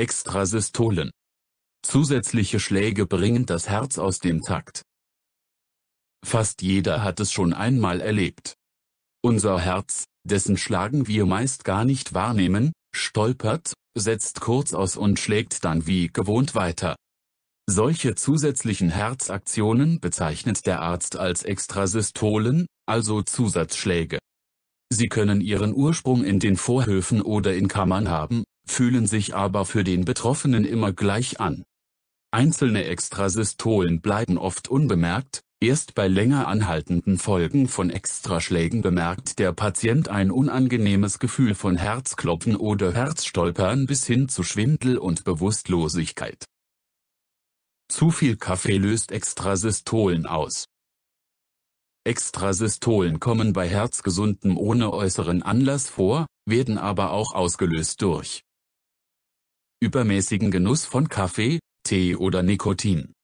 Extrasystolen. Zusätzliche Schläge bringen das Herz aus dem Takt. Fast jeder hat es schon einmal erlebt. Unser Herz, dessen Schlagen wir meist gar nicht wahrnehmen, stolpert, setzt kurz aus und schlägt dann wie gewohnt weiter. Solche zusätzlichen Herzaktionen bezeichnet der Arzt als Extrasystolen, also Zusatzschläge. Sie können ihren Ursprung in den Vorhöfen oder in Kammern haben, fühlen sich aber für den Betroffenen immer gleich an. Einzelne Extrasystolen bleiben oft unbemerkt, erst bei länger anhaltenden Folgen von Extraschlägen bemerkt der Patient ein unangenehmes Gefühl von Herzklopfen oder Herzstolpern bis hin zu Schwindel und Bewusstlosigkeit. Zu viel Kaffee löst Extrasystolen aus. Extrasystolen kommen bei Herzgesunden ohne äußeren Anlass vor, werden aber auch ausgelöst durch übermäßigen Genuss von Kaffee, Tee oder Nikotin.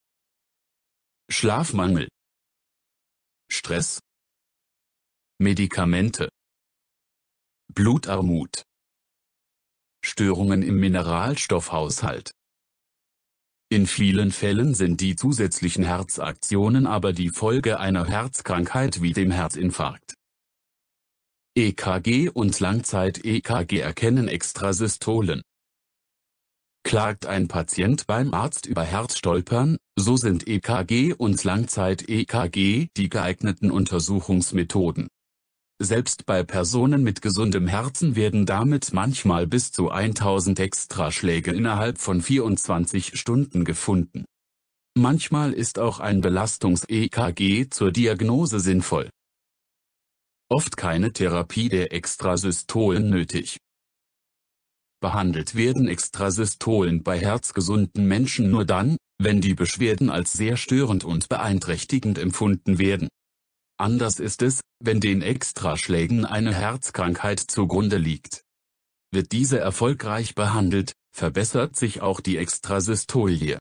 Schlafmangel. Stress. Medikamente. Blutarmut. Störungen im Mineralstoffhaushalt. In vielen Fällen sind die zusätzlichen Herzaktionen aber die Folge einer Herzkrankheit wie dem Herzinfarkt. EKG und Langzeit-EKG erkennen Extrasystolen, Klagt ein Patient beim Arzt über Herzstolpern, so sind EKG und Langzeit-EKG die geeigneten Untersuchungsmethoden. Selbst bei Personen mit gesundem Herzen werden damit manchmal bis zu 1000 Extraschläge innerhalb von 24 Stunden gefunden. Manchmal ist auch ein Belastungs-EKG zur Diagnose sinnvoll. Oft keine Therapie der Extrasystolen nötig. Behandelt werden Extrasystolen bei herzgesunden Menschen nur dann, wenn die Beschwerden als sehr störend und beeinträchtigend empfunden werden. Anders ist es, wenn den Extraschlägen eine Herzkrankheit zugrunde liegt. Wird diese erfolgreich behandelt, verbessert sich auch die Extrasystolie.